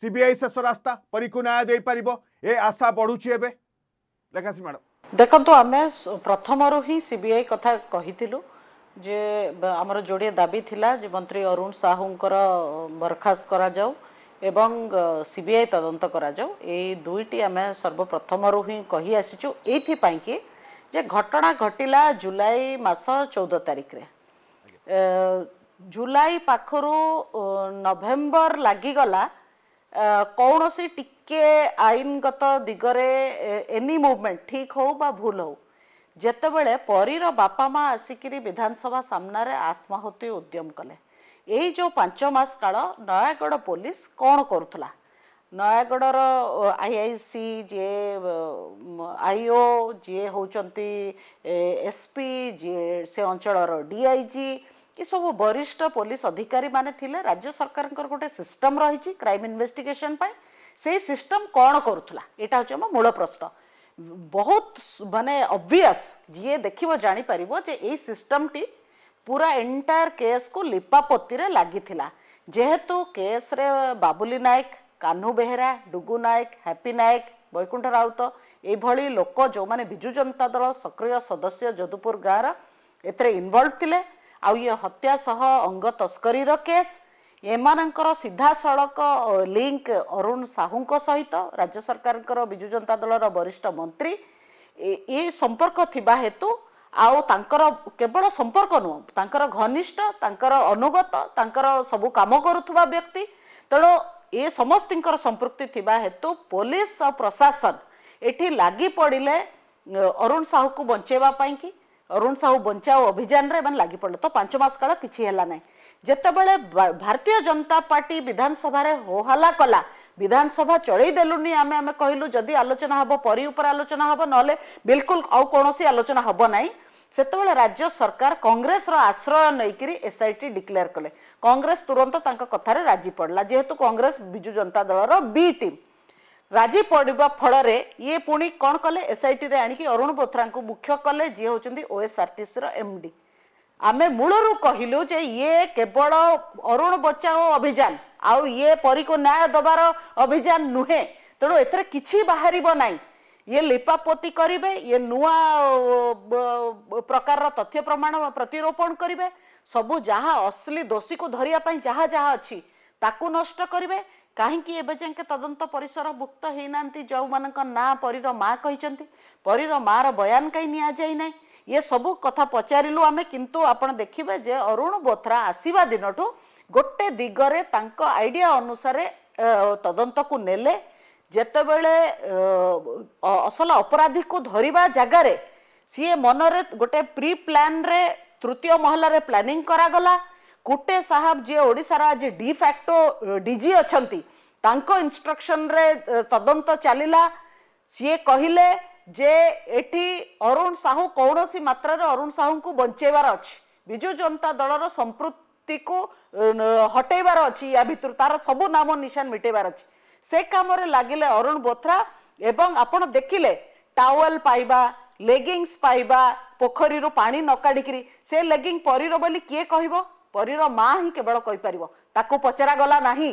CBI ଶେଷ ରାସ୍ତା ପରୀକୁ ନ୍ୟାୟ ଦେଇପାରିବ ଏ ଆଶା ବଢୁଛି ଏବେ ଲେଖାଶ୍ରୀ ମ୍ୟାଡମ ଦେଖନ୍ତୁ ଆମେ ପ୍ରଥମରୁ ହିଁ ସିବିଆଇ କଥା କହିଥିଲୁ ଯେ ଆମର ଯୋଡ଼ିଏ ଦାବି ଥିଲା ଯେ ମନ୍ତ୍ରୀ ଅରୁଣ ସାହୁଙ୍କର ବରଖାସ୍ତ କରାଯାଉ ଏବଂ ସିବିଆଇ ତଦନ୍ତ କରାଯାଉ ଏଇ ଦୁଇଟି ଆମେ ସର୍ବପ୍ରଥମରୁ ହିଁ କହି ଆସିଛୁ ଏଇଥିପାଇଁ କି ଯେ ଘଟଣା ଘଟିଲା ଜୁଲାଇ ମାସ ଚଉଦ ତାରିଖରେ ଜୁଲାଇ ପାଖରୁ ନଭେମ୍ବର ଲାଗିଗଲା କୌଣସି ଟିକେ ଆଇନଗତ ଦିଗରେ ଏନି ମୁଭମେଣ୍ଟ ଠିକ ହଉ ବା ଭୁଲ ହଉ ଯେତେବେଳେ ପରୀର ବାପା ମା ଆସିକିରି ବିଧାନସଭା ସାମ୍ନାରେ ଆତ୍ମାହୁତି ଉଦ୍ୟମ କଲେ ଏଇ ଯେଉଁ ପାଞ୍ଚ ମାସ କାଳ ନୟାଗଡ଼ ପୋଲିସ କ'ଣ କରୁଥିଲା ନୟାଗଡ଼ର ଆଇ ଆଇ ସି ଯିଏ ଆଇଓ ଯିଏ ହେଉଛନ୍ତି ଏସ୍ପି ଯିଏ ସେ ଅଞ୍ଚଳର ଡିଆଇଜି ଆଇ ଜି ଏସବୁ ବରିଷ୍ଠ ପୋଲିସ ଅଧିକାରୀମାନେ ଥିଲେ ରାଜ୍ୟ ସରକାରଙ୍କର ଗୋଟେ ସିଷ୍ଟମ ରହିଛି କ୍ରାଇମ୍ ଇନଭେଷ୍ଟିଗେସନ୍ ପାଇଁ ସେଇ ସିଷ୍ଟମ କ'ଣ କରୁଥିଲା ଏଇଟା ହେଉଛି ଆମ ମୂଳ ପ୍ରଶ୍ନ ବହୁତ ମାନେ ଅବଭିୟସ୍ ଯିଏ ଦେଖିବ ଜାଣିପାରିବ ଯେ ଏଇ ସିଷ୍ଟମଟି ପୁରା ଏଣ୍ଟାୟାର କେସ୍କୁ ଲିପାପତିରେ ଲାଗିଥିଲା ଯେହେତୁ କେସ୍ରେ ବାବୁଲି ନାୟକ କାହ୍ନୁ ବେହେରା ଡୁଗୁ ନାୟକ ହ୍ୟାପି ନାୟକ ବୈକୁଣ୍ଠ ରାଉତ ଏଭଳି ଲୋକ ଯେଉଁମାନେ ବିଜୁ ଜନତା ଦଳ ସକ୍ରିୟ ସଦସ୍ୟ ଯଦୁପୁର ଗାଁର ଏଥିରେ ଇନଭଲ୍ଭ ଥିଲେ ଆଉ ଇଏ ହତ୍ୟା ସହ ଅଙ୍ଗ ତସ୍କରୀର କେସ୍ ଏମାନଙ୍କର ସିଧାସଳଖ ଲିଙ୍କ ଅରୁଣ ସାହୁଙ୍କ ସହିତ ରାଜ୍ୟ ସରକାରଙ୍କର ବିଜୁ ଜନତା ଦଳର ବରିଷ୍ଠ ମନ୍ତ୍ରୀ ଏ ସମ୍ପର୍କ ଥିବା ହେତୁ ଆଉ ତାଙ୍କର କେବଳ ସମ୍ପର୍କ ନୁହଁ ତାଙ୍କର ଘନିଷ୍ଠ ତାଙ୍କର ଅନୁଗତ ତାଙ୍କର ସବୁ କାମ କରୁଥିବା ବ୍ୟକ୍ତି ତେଣୁ ଏ ସମସ୍ତଙ୍କର ସମ୍ପୃକ୍ତି ଥିବା ହେତୁ ପୋଲିସ ଆଉ ପ୍ରଶାସନ ଏଠି ଲାଗି ପଡ଼ିଲେ ଅରୁଣ ସାହୁକୁ ବଞ୍ଚାଇବା ପାଇଁକି ଅରୁଣ ସାହୁ ବଞ୍ଚାଓ ଅଭିଯାନରେ ଏମାନେ ଲାଗି ପଡ଼ିଲେ ତ ପାଞ୍ଚ ମାସ କାଳ କିଛି ହେଲା ନାହିଁ ଯେତେବେଳେ ଭାରତୀୟ ଜନତା ପାର୍ଟି ବିଧାନସଭାରେ ହୋହାଲା କଲା ବିଧାନସଭା ଚଳେଇ ଦେଲୁନି ଆମେ ଆମେ କହିଲୁ ଯଦି ଆଲୋଚନା ହେବ ପରି ଉପରେ ଆଲୋଚନା ହେବ ନହେଲେ ବିଲକୁଲ ଆଉ କୌଣସି ଆଲୋଚନା ହେବ ନାହିଁ ସେତେବେଳେ ରାଜ୍ୟ ସରକାର କଂଗ୍ରେସର ଆଶ୍ରୟ ନେଇକରି ଏସ୍ଆଇଟି ଡିକ୍ଲେୟାର କଲେ କଂଗ୍ରେସ ତୁରନ୍ତ ତାଙ୍କ କଥାରେ ରାଜି ପଡ଼ିଲା ଯେହେତୁ କଂଗ୍ରେସ ବିଜୁ ଜନତା ଦଳର ବି ଟିମ୍ ରାଜି ପଡ଼ିବା ଫଳରେ ଇଏ ପୁଣି କ'ଣ କଲେ ଏସ୍ଆଇଟିରେ ଆଣିକି ଅରୁଣ ବୋଥ୍ରାଙ୍କୁ ମୁଖ୍ୟ କଲେ ଯିଏ ହେଉଛନ୍ତି ଓଏସ୍ଆର୍ଟିସିର ଏମ୍ ଡି ଆମେ ମୂଳରୁ କହିଲୁ ଯେ ଇଏ କେବଳ ଅରୁଣ ବଚାଓ ଅଭିଯାନ ଆଉ ଇଏ ପରୀକୁ ନ୍ୟାୟ ଦେବାର ଅଭିଯାନ ନୁହେଁ ତେଣୁ ଏଥିରେ କିଛି ବାହାରିବ ନାହିଁ ଇଏ ଲିପାପୋତି କରିବେ ଇଏ ନୂଆ ପ୍ରକାରର ତଥ୍ୟ ପ୍ରମାଣ ପ୍ରତିରୋପଣ କରିବେ ସବୁ ଯାହା ଅସଲି ଦୋଷୀକୁ ଧରିବା ପାଇଁ ଯାହା ଯାହା ଅଛି ତାକୁ ନଷ୍ଟ କରିବେ କାହିଁକି ଏବେ ଯାଏଁକେ ତଦନ୍ତ ପରିସର ଭୁକ୍ତ ହେଇନାହାନ୍ତି ଯେଉଁମାନଙ୍କ ନାଁ ପରୀର ମା କହିଛନ୍ତି ପରୀର ମାଆର ବୟାନ କାହିଁ ନିଆଯାଇ ନାହିଁ ଇଏ ସବୁ କଥା ପଚାରିଲୁ ଆମେ କିନ୍ତୁ ଆପଣ ଦେଖିବେ ଯେ ଅରୁଣ ବୋଥ୍ରା ଆସିବା ଦିନଠୁ ଗୋଟେ ଦିଗରେ ତାଙ୍କ ଆଇଡ଼ିଆ ଅନୁସାରେ ତଦନ୍ତକୁ ନେଲେ ଯେତେବେଳେ ଅସଲ ଅପରାଧୀକୁ ଧରିବା ଜାଗାରେ ସିଏ ମନରେ ଗୋଟେ ପ୍ରି ପ୍ଲାନ୍ରେ ତୃତୀୟ ମହଲାରେ ପ୍ଲାନିଂ କରାଗଲା କୁଟେ ସାହାବ ଯିଏ ଓଡ଼ିଶାର ଆଜି ଡିଫାକ୍ଟୋ ଡିଜି ଅଛନ୍ତି ତାଙ୍କ ଇନଷ୍ଟ୍ରକ୍ସନରେ ତଦନ୍ତ ଚାଲିଲା ସିଏ କହିଲେ ଯେ ଏଠି ଅରୁଣ ସାହୁ କୌଣସି ମାତ୍ରାରେ ଅରୁଣ ସାହୁଙ୍କୁ ବଞ୍ଚେଇବାର ଅଛି ବିଜୁ ଜନତା ଦଳର ସମ୍ପୃକ୍ତିକୁ ହଟେଇବାର ଅଛି ୟା ଭିତରୁ ତାର ସବୁ ନାମ ନିଶାନ ମିଟେଇବାର ଅଛି ସେ କାମରେ ଲାଗିଲେ ଅରୁଣ ବୋଥ୍ରା ଏବଂ ଆପଣ ଦେଖିଲେ ଟାୱେଲ ପାଇବା ଲେଗିଙ୍ଗସ୍ ପାଇବା ପୋଖରୀରୁ ପାଣି ନ କାଢ଼ିକିରି ସେ ଲେଗିଙ୍ଗ ପରିର ବୋଲି କିଏ କହିବ ପରୀର ମା ହିଁ କେବଳ କହିପାରିବ ତାକୁ ପଚରା ଗଲା ନାହିଁ